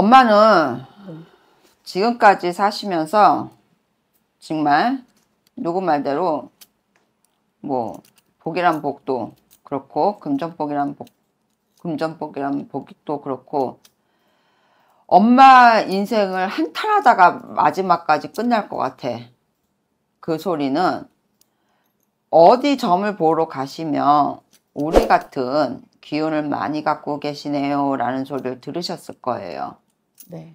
엄마는 지금까지 사시면서 정말 누구 말대로 뭐 복이란 복도 그렇고 금전복이란 복 금전복이란 복도 그렇고 엄마 인생을 한탄하다가 마지막까지 끝날 것 같아. 그 소리는 어디 점을 보러 가시면 우리 같은 기운을 많이 갖고 계시네요 라는 소리를 들으셨을 거예요. 네.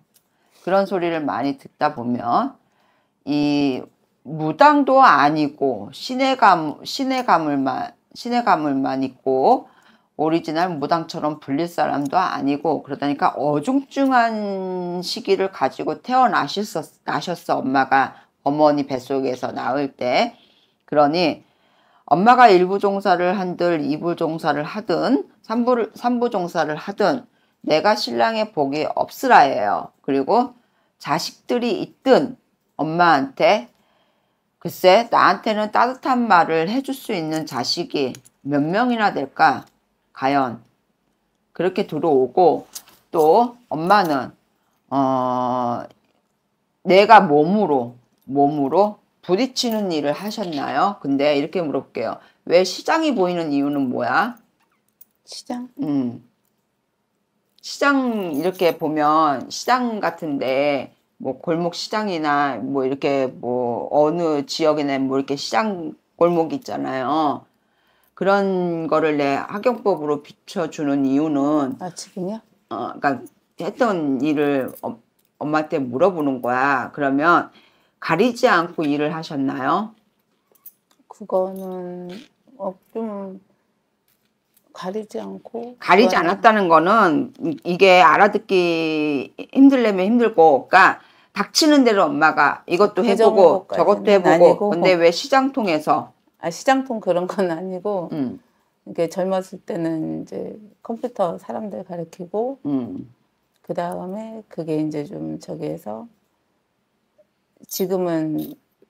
그런 소리를 많이 듣다 보면 이 무당도 아니고 신의 감 신의 가물만 신의 가물만 있고 오리지널 무당처럼 불릴 사람도 아니고 그러다니까 어중중한 시기를 가지고 태어나셨어 나셨어 엄마가 어머니 뱃속에서 낳을 때 그러니 엄마가 일부 종사를 한들 이부 종사를 하든 삼부 삼부 종사를 하든 내가 신랑의 복이 없으라예요. 그리고 자식들이 있든 엄마한테 글쎄 나한테는 따뜻한 말을 해줄 수 있는 자식이 몇 명이나 될까? 과연 그렇게 들어오고 또 엄마는 어 내가 몸으로 몸으로 부딪히는 일을 하셨나요? 근데 이렇게 물어볼게요. 왜 시장이 보이는 이유는 뭐야? 시장? 음. 시장 이렇게 보면 시장 같은데 뭐 골목 시장이나 뭐 이렇게 뭐 어느 지역에는뭐 이렇게 시장 골목 이 있잖아요. 그런 거를 내 학용법으로 비춰주는 이유는 아 지금요? 어, 그러니까 했던 일을 어, 엄마한테 물어보는 거야. 그러면 가리지 않고 일을 하셨나요? 그거는 어, 좀 가리지 않고 가리지 않았다는 거는 이게 알아듣기 힘들려면 힘들고 그니까 닥치는 대로 엄마가 이것도 해보고 저것도 해보고 아니고. 근데 왜 시장 통해서 아 시장통 그런 건 아니고 음. 이게 젊었을 때는 이제 컴퓨터 사람들 가르치고 음. 그 다음에 그게 이제 좀 저기에서 지금은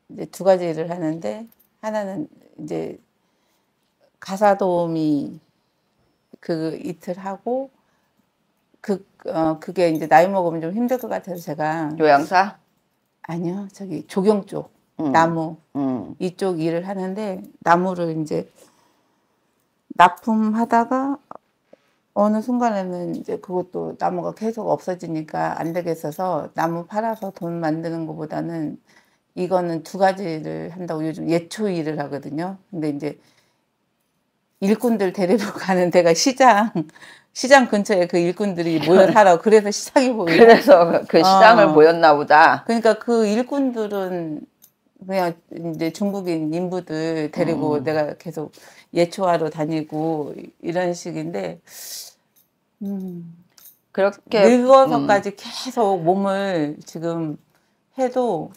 이제 두 가지 일을 하는데 하나는 이제 가사 도우미 그 이틀 하고 그 어, 그게 이제 나이 먹으면 좀 힘들 것 같아서 제가 요양사 아니요 저기 조경 쪽 음. 나무 음. 이쪽 일을 하는데 나무를 이제 납품하다가 어느 순간에는 이제 그것도 나무가 계속 없어지니까 안 되겠어서 나무 팔아서 돈 만드는 것보다는 이거는 두 가지를 한다고 요즘 예초 일을 하거든요. 근데 이제 일꾼들 데리러 가는 데가 시장. 시장 근처에 그 일꾼들이 모여하라 그래서 시장이 보여 그래서 그 어. 시장을 어. 모였나 보다. 그러니까 그 일꾼들은 그냥 이제 중국인 인부들 데리고 음. 내가 계속 예초하러 다니고 이런 식인데 음. 그렇게 늙어서까지 음. 계속 몸을 지금 해도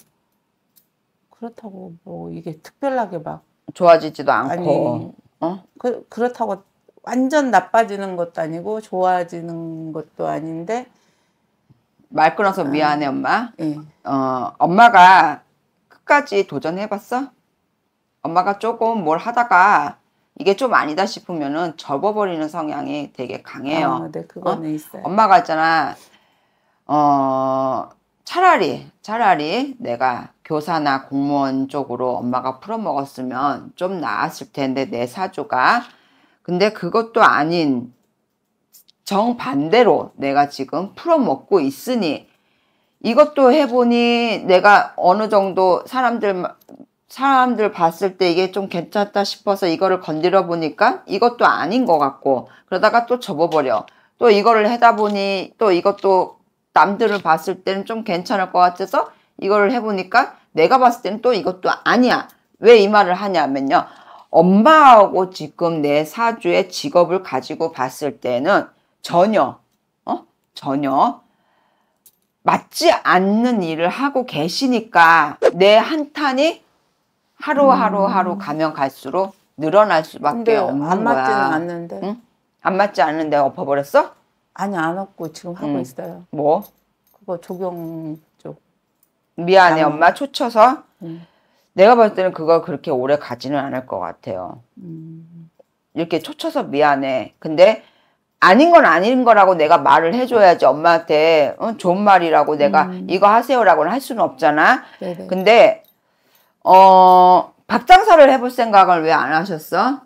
그렇다고 뭐 이게 특별하게 막 좋아지지도 않고 아니, 어? 그, 그렇다고 완전 나빠지는 것도 아니고 좋아지는 것도 아닌데 말 끊어서 아, 미안해 엄마. 예. 어, 엄마가 끝까지 도전해봤어? 엄마가 조금 뭘 하다가 이게 좀 아니다 싶으면은 접어버리는 성향이 되게 강해요. 아, 네, 그거는 어? 있어요. 엄마가 있잖아. 어, 차라리 차라리 내가 교사나 공무원 쪽으로 엄마가 풀어먹었으면 좀 나았을 텐데 내 사주가 근데 그것도 아닌 정반대로 내가 지금 풀어먹고 있으니 이것도 해보니 내가 어느 정도 사람들 사람들 봤을 때 이게 좀 괜찮다 싶어서 이거를 건드려 보니까 이것도 아닌 것 같고 그러다가 또 접어버려 또 이거를 하다 보니 또 이것도 남들을 봤을 때는 좀 괜찮을 것 같아서 이거를 해보니까 내가 봤을 때는 또 이것도 아니야. 왜 이 말을 하냐면요. 엄마하고 지금 내 사주의 직업을 가지고 봤을 때는 전혀, 어? 전혀 맞지 않는 일을 하고 계시니까 내 한탄이 하루하루 하루 음. 가면 갈수록 늘어날 수밖에 없는 거야. 안 맞지는 않는데. 응? 안 맞지 않는데 엎어버렸어? 아니 안없고 지금 하고 음. 있어요. 뭐? 그거 조경 쪽. 미안해 남... 엄마 초쳐서. 음. 내가 봤을 때는 그거 그렇게 오래 가지는 않을 것 같아요. 음. 이렇게 초쳐서 미안해. 근데 아닌 건 아닌 거라고 내가 말을 해줘야지 엄마한테 어, 좋은 말이라고 내가 음. 이거 하세요라고는 할 수는 없잖아. 네네. 근데 어 밥장사를 해볼 생각을 왜 안 하셨어?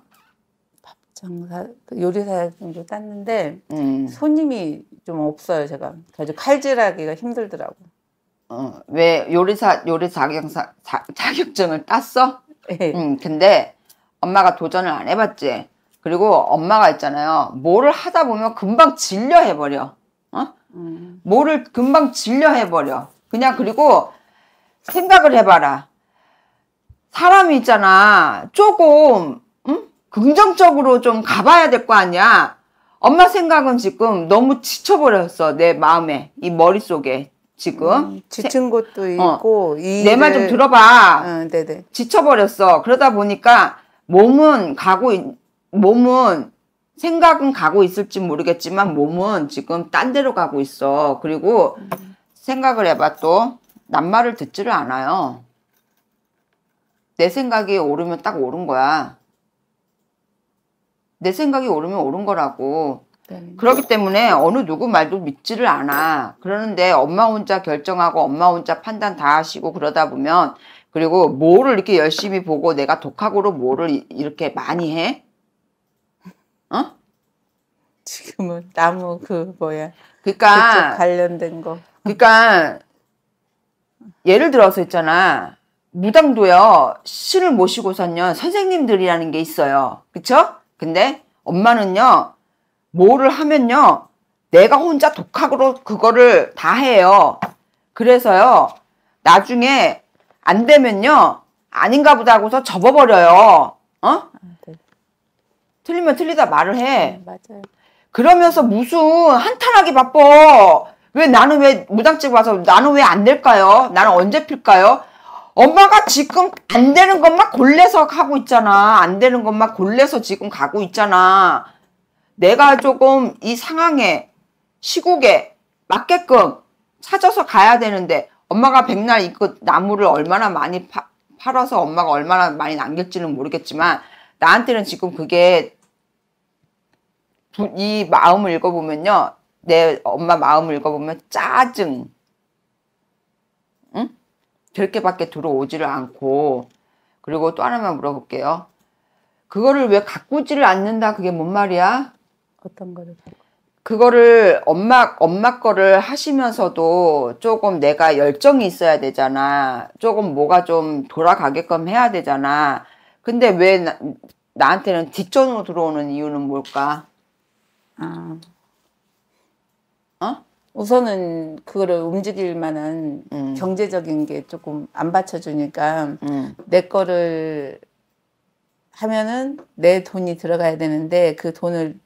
장사 요리사 좀 땄는데 음. 손님이 좀 없어요 제가 그래서 칼질하기가 힘들더라고. 어왜 요리사 요리 자격사 자, 자격증을 땄어? 네. 음 근데 엄마가 도전을 안 해봤지. 그리고 엄마가 있잖아요. 뭐를 하다 보면 금방 질려 해버려. 어? 음. 뭐를 금방 질려 해버려. 그냥 그리고 생각을 해봐라. 사람이 있잖아. 조금 긍정적으로 좀 가봐야 될 거 아니야. 엄마 생각은 지금 너무 지쳐버렸어. 내 마음에, 이 머릿속에. 지금 음, 지친 것도 어, 있고 어, 내말 좀 들어봐. 어, 네네. 지쳐버렸어. 그러다 보니까 몸은 가고 있, 몸은 생각은 가고 있을지 모르겠지만 몸은 지금 딴 데로 가고 있어. 그리고 생각을 해봐 또남 말을 듣지를 않아요. 내 생각이 오르면 딱 오른 거야. 내 생각이 옳으면 옳은 거라고. 네. 그렇기 때문에 어느 누구 말도 믿지를 않아. 그러는데 엄마 혼자 결정하고 엄마 혼자 판단 다 하시고 그러다 보면 그리고 뭐를 이렇게 열심히 보고 내가 독학으로 뭐를 이렇게 많이 해? 어? 지금은 나무 그 뭐야. 그러니까 관련된 거. 그러니까 예를 들어서 있잖아. 무당도요. 신을 모시고선요. 선생님들이라는 게 있어요. 그쵸? 근데 엄마는요, 뭐를 하면요, 내가 혼자 독학으로 그거를 다 해요. 그래서요, 나중에 안 되면요, 아닌가 보다 하고서 접어버려요. 어? 네. 틀리면 틀리다 말을 해. 네, 맞아요. 그러면서 무슨 한탄하기 바빠. 왜 나는 왜 무당집 와서 나는 왜 안 될까요? 나는 언제 필까요? 엄마가 지금 안 되는 것만 골래서 하고 있잖아. 안 되는 것만 골래서 지금 가고 있잖아. 내가 조금 이 상황에 시국에 맞게끔 찾아서 가야 되는데 엄마가 백날 이그 나무를 얼마나 많이 파, 팔아서 엄마가 얼마나 많이 남길지는 모르겠지만 나한테는 지금 그게 이 마음을 읽어보면요. 내 엄마 마음을 읽어보면 짜증, 10개밖에 들어오지를 않고 그리고 또 하나만 물어볼게요. 그거를 왜 가꾸지를 않는다 그게 뭔 말이야? 어떤 거를? 그거를 엄마 엄마 거를 하시면서도 조금 내가 열정이 있어야 되잖아. 조금 뭐가 좀 돌아가게끔 해야 되잖아. 근데 왜 나, 나한테는 뒷전으로 들어오는 이유는 뭘까? 아, 우선은 그거를 움직일 만한 음. 경제적인 게 조금 안 받쳐주니까 음. 내 거를 하면은 내 돈이 들어가야 되는데 그 돈을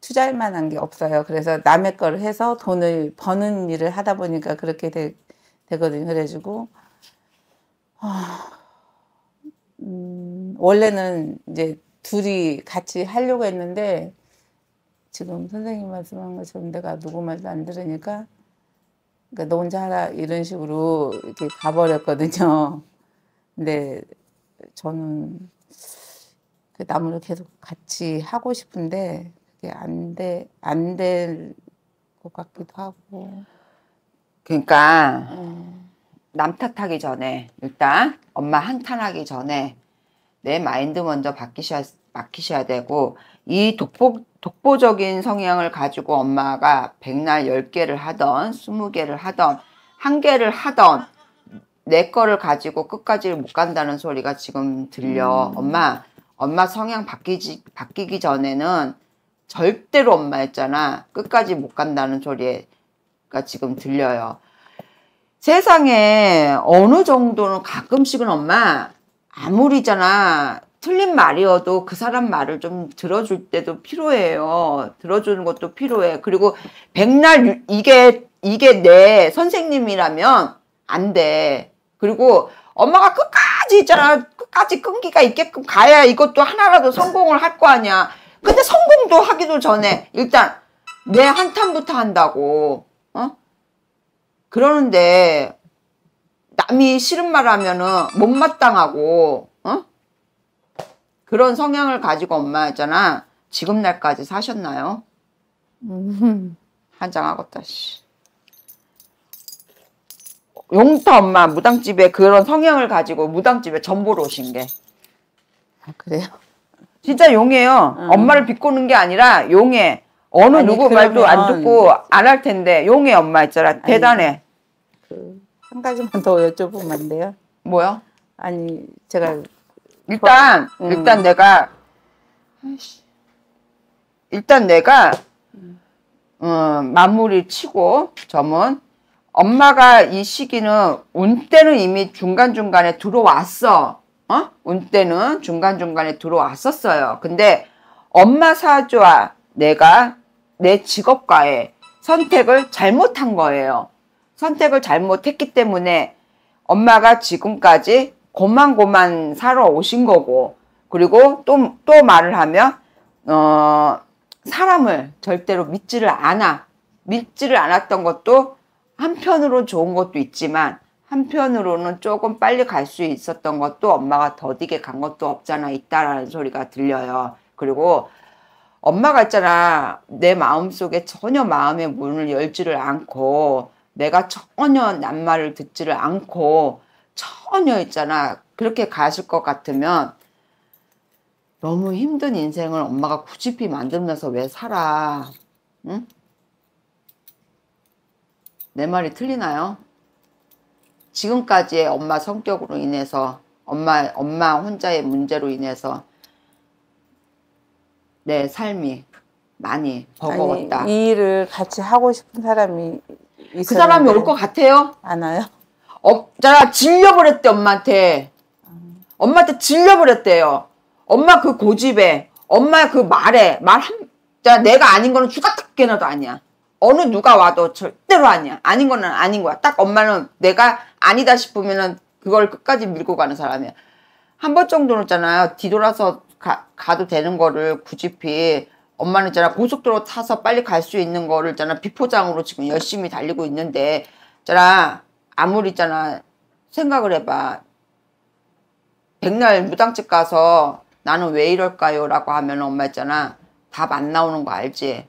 투자할 만한 게 없어요. 그래서 남의 거를 해서 돈을 버는 일을 하다 보니까 그렇게 되, 거든요 그래가지고 어... 음, 원래는 이제 둘이 같이 하려고 했는데 지금 선생님 말씀한 것처럼 내가 누구 말도 안 들으니까 그러니까 너 혼자 하라 이런 식으로 이렇게 가버렸거든요. 근데 저는 그 나무를 계속 같이 하고 싶은데 그게 안 돼, 안 될 것 같기도 하고. 그러니까 네. 남 탓하기 전에 일단 엄마 한탄하기 전에 내 마인드 먼저 바뀌셔야 아끼셔야 되고 이 독보, 독보적인 성향을 가지고 엄마가 백날 10개를 하던 20개를 하던 한개를 하던 내 거를 가지고 끝까지 못 간다는 소리가 지금 들려. 음. 엄마, 엄마 성향 바뀌지, 바뀌기 전에는 절대로 엄마 였잖아 끝까지 못 간다는 소리가 지금 들려요. 세상에 어느 정도는 가끔씩은 엄마 아무리잖아. 틀린 말이어도 그 사람 말을 좀 들어줄 때도 필요해요. 들어주는 것도 필요해. 그리고 백날 이게 이게 내 선생님이라면 안 돼. 그리고 엄마가 끝까지 있잖아. 끝까지 끈기가 있게끔 가야 이것도 하나라도 성공을 할 거 아니야. 근데 성공도 하기도 전에 일단 내 한탄부터 한다고. 어? 그러는데 남이 싫은 말 하면은 못마땅하고 그런 성향을 가지고 엄마였잖아. 지금 날까지 사셨나요? 음. 한장하겠다 씨. 용타 엄마 무당집에 그런 성향을 가지고 무당집에 전보로 오신 게. 아, 그래요? 진짜 용이요 음. 엄마를 비꼬는 게 아니라 용해. 어느 아니, 누구 그러면... 말도 안 듣고 안 할 텐데 용해 엄마 있잖아. 아니, 대단해. 그한 가지만 더 여쭤보면 안 돼요? 뭐요? 아니 제가 일단 음. 일단 내가 일단 내가 음, 어, 마무리 치고 점은 엄마가 이 시기는 운 때는 이미 중간중간에 들어왔어. 어? 운 때는 중간중간에 들어왔었어요. 근데 엄마 사주와 내가 내 직업과의 선택을 잘못한 거예요. 선택을 잘못했기 때문에 엄마가 지금까지 고만고만 사러 오신 거고 그리고 또, 또 말을 하면 어, 사람을 절대로 믿지를 않아 믿지를 않았던 것도 한편으로 좋은 것도 있지만 한편으로는 조금 빨리 갈 수 있었던 것도 엄마가 더디게 간 것도 없잖아 있다라는 소리가 들려요 그리고 엄마가 있잖아 내 마음속에 전혀 마음의 문을 열지를 않고 내가 전혀 낱 말을 듣지를 않고 전혀 있잖아. 그렇게 가실 것 같으면 너무 힘든 인생을 엄마가 굳이피 만들면서 왜 살아? 응? 내 말이 틀리나요? 지금까지의 엄마 성격으로 인해서 엄마 엄마 혼자의 문제로 인해서 내 삶이 많이 버거웠다. 아니, 이 일을 같이 하고 싶은 사람이 그 사람이 올 것 같아요? 안 와요? 어, 제가 질려버렸대 엄마한테 엄마한테 질려버렸대요 엄마 그 고집에 엄마 그 말에 말 한, 자, 내가 아닌 거는 추가 탁깨나도 아니야 어느 누가 와도 절대로 아니야 아닌 거는 아닌 거야 딱 엄마는 내가 아니다 싶으면은 그걸 끝까지 밀고 가는 사람이야 한 번 정도는 있잖아요 뒤돌아서 가, 가도 되는 거를 굳이피 엄마는 있잖아 고속도로 타서 빨리 갈 수 있는 거를 있잖아 비포장으로 지금 열심히 달리고 있는데 있잖아 아무리 있잖아 생각을 해봐 백날 무당집 가서 나는 왜 이럴까요? 라고 하면 엄마 있잖아 답 안 나오는 거 알지?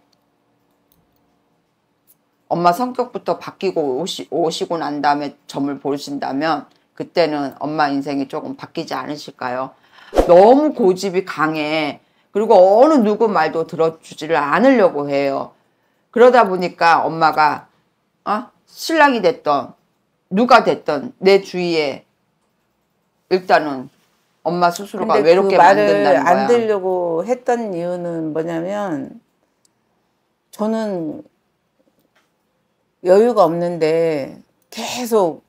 엄마 성격부터 바뀌고 오시, 오시고 난 다음에 점을 보신다면 그때는 엄마 인생이 조금 바뀌지 않으실까요? 너무 고집이 강해 그리고 어느 누구 말도 들어주지를 않으려고 해요 그러다 보니까 엄마가 어? 신랑이 됐던 누가 됐든 내 주위에 일단은 엄마 스스로가 근데 그 외롭게 그 말을 안 들려고 했던 이유는 뭐냐면 저는 여유가 없는데 계속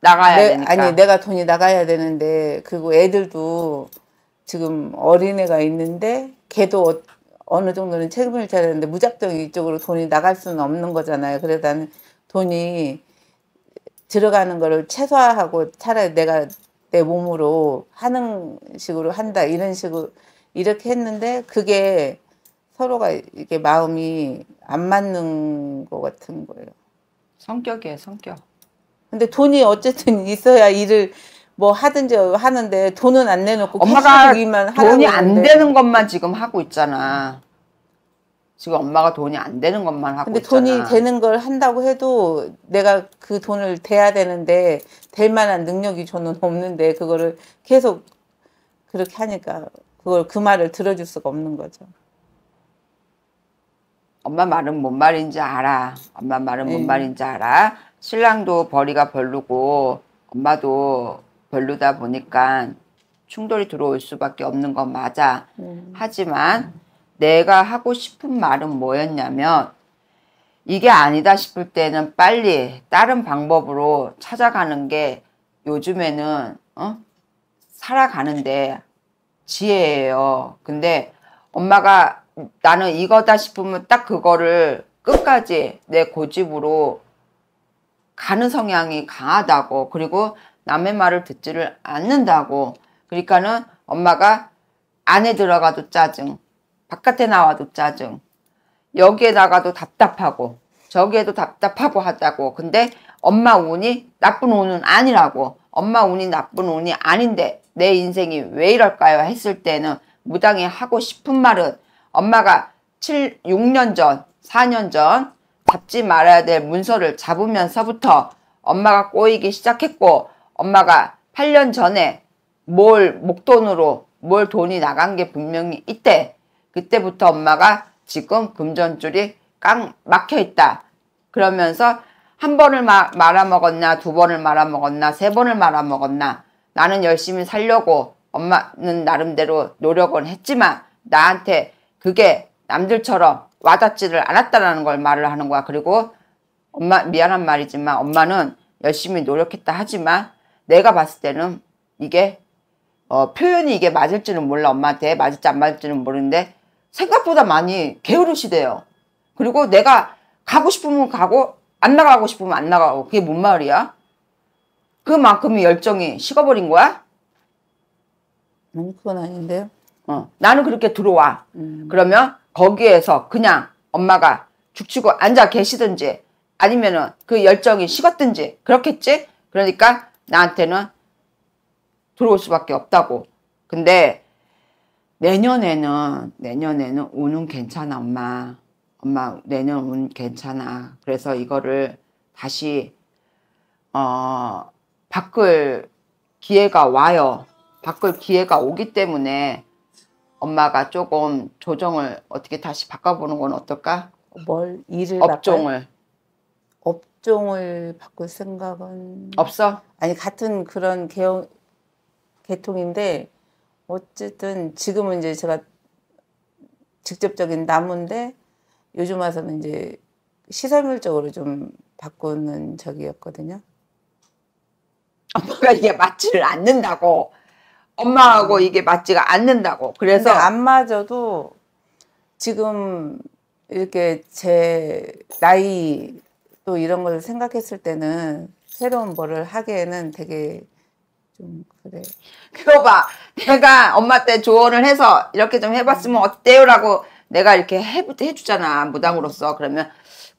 나가야 내, 되니까 아니 내가 돈이 나가야 되는데 그리고 애들도 지금 어린애가 있는데 걔도 어, 느 정도는 책임을 져야 되는데 무작정 이쪽으로 돈이 나갈 수는 없는 거잖아요. 그래서 나는 돈이 들어가는 거를 최소화하고 차라리 내가 내 몸으로 하는 식으로 한다 이런 식으로 이렇게 했는데 그게 서로가 이게 마음이 안 맞는 것 같은 거예요. 성격이에요, 성격. 근데 돈이 어쨌든 있어야 일을 뭐 하든지 하는데 돈은 안 내놓고 엄마가 돈이 안 되는 것만 지금 하고 있잖아. 지금 엄마가 돈이 안 되는 것만 하고 근데 돈이 있잖아. 되는 걸 한다고 해도 내가 그 돈을 대야 되는데 될 만한 능력이 저는 없는데 그거를 계속 그렇게 하니까 그걸 그 말을 들어줄 수가 없는 거죠. 엄마 말은 뭔 말인지 알아. 엄마 말은 네. 말인지 알아. 신랑도 벌이가 별로고 엄마도 별로다 보니까 충돌이 들어올 수밖에 없는 건 맞아. 네. 하지만 내가 하고 싶은 말은 뭐였냐면 이게 아니다 싶을 때는 빨리 다른 방법으로 찾아가는 게 요즘에는 어? 살아가는데 지혜예요. 근데 엄마가 나는 이거다 싶으면 딱 그거를 끝까지 내 고집으로 가는 성향이 강하다고 그리고 남의 말을 듣지를 않는다고 그러니까는 엄마가 안에 들어가도 짜증 바깥에 나와도 짜증 여기에 나가도 답답하고 저기에도 답답하고 하다고 근데 엄마 운이 나쁜 운은 아니라고 엄마 운이 나쁜 운이 아닌데 내 인생이 왜 이럴까요 했을 때는 무당이 하고 싶은 말은 엄마가 7, 6년 전 4년 전 잡지 말아야 될 문서를 잡으면서부터 엄마가 꼬이기 시작했고 엄마가 8년 전에 뭘 목돈으로 뭘 돈이 나간 게 분명히 이때 그때부터 엄마가 지금 금전줄이 깡 막혀 있다. 그러면서 한 번을 마, 말아먹었나 두 번을 말아먹었나 세 번을 말아먹었나 나는 열심히 살려고 엄마는 나름대로 노력은 했지만 나한테 그게 남들처럼 와닿지를 않았다라는 걸 말을 하는 거야. 그리고 엄마 미안한 말이지만 엄마는 열심히 노력했다 하지만 내가 봤을 때는 이게 어, 표현이 이게 맞을지는 몰라 엄마한테 맞을지 안 맞을지는 모르는데 생각보다 많이 게으르시대요. 그리고 내가 가고 싶으면 가고 안 나가고 싶으면 안 나가고 그게 뭔 말이야? 그만큼의 열정이 식어버린 거야? 아니 그건 아닌데요. 어, 나는 그렇게 들어와. 음. 그러면 거기에서 그냥 엄마가 죽치고 앉아 계시든지 아니면은 그 열정이 식었든지 그렇겠지? 그러니까 나한테는 들어올 수밖에 없다고. 근데 내년에는 내년에는 운은 괜찮아 엄마 엄마 내년 운 괜찮아 그래서 이거를 다시 어 바꿀 기회가 와요 바꿀 기회가 오기 때문에 엄마가 조금 조정을 어떻게 다시 바꿔보는 건 어떨까? 뭘 일을 업종을 바꿔요? 업종을 바꿀 생각은 없어? 아니 같은 그런 계통, 계통인데 어쨌든 지금은 이제 제가 직접적인 나무인데 요즘 와서는 이제 시설물적으로 좀 바꾸는 적이었거든요. 엄마가 이게 맞지를 않는다고. 엄마하고 음. 이게 맞지가 않는다고. 그래서 안 맞아도 지금 이렇게 제 나이 또 이런 걸 생각했을 때는 새로운 뭐를 하기에는 되게 좀그래 그거 봐. 내가 엄마 한테 조언을 해서 이렇게 좀 해봤으면 어때요? 라고 내가 이렇게 해, 해주잖아. 무당으로서. 그러면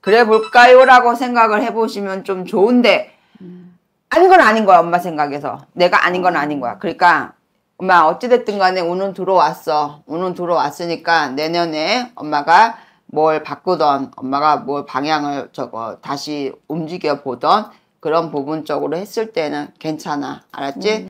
그래 볼까요? 라고 생각을 해보시면 좀 좋은데 음. 아닌 건 아닌 거야. 엄마 생각에서. 내가 아닌 건 음. 아닌 거야. 그러니까 엄마 어찌됐든 간에 운은 들어왔어. 운은 들어왔으니까 내년에 엄마가 뭘 바꾸던 엄마가 뭘 방향을 저거 다시 움직여 보던 그런 부분 쪽으로 했을 때는 괜찮아. 알았지? 음.